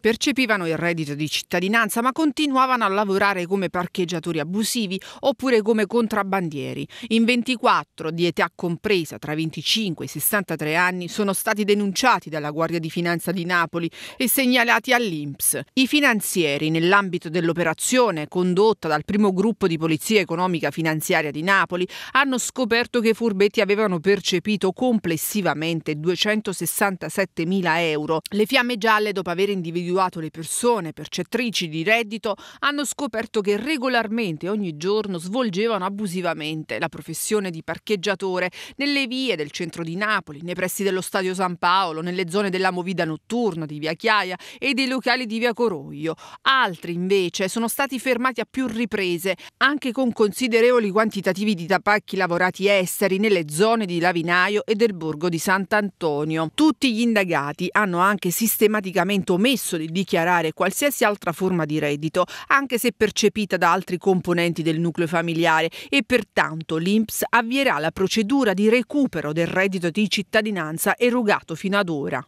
percepivano il reddito di cittadinanza ma continuavano a lavorare come parcheggiatori abusivi oppure come contrabbandieri. In 24, di età compresa tra i 25 e i 63 anni, sono stati denunciati dalla Guardia di Finanza di Napoli e segnalati all'INPS. I finanzieri, nell'ambito dell'operazione condotta dal primo gruppo di Polizia Economica Finanziaria di Napoli, hanno scoperto che i furbetti avevano percepito complessivamente 267 mila euro. Le fiamme gialle, dopo aver individuato individuato le persone percettrici di reddito hanno scoperto che regolarmente ogni giorno svolgevano abusivamente la professione di parcheggiatore nelle vie del centro di Napoli, nei pressi dello Stadio San Paolo, nelle zone della movida notturna di Via Chiaia e dei locali di Via Coroglio. Altri invece sono stati fermati a più riprese, anche con considerevoli quantitativi di tabacchi lavorati esteri nelle zone di Lavinaio e del borgo di Sant'Antonio. Tutti gli indagati hanno anche sistematicamente omesso permesso di dichiarare qualsiasi altra forma di reddito, anche se percepita da altri componenti del nucleo familiare e pertanto l'INPS avvierà la procedura di recupero del reddito di cittadinanza erogato fino ad ora.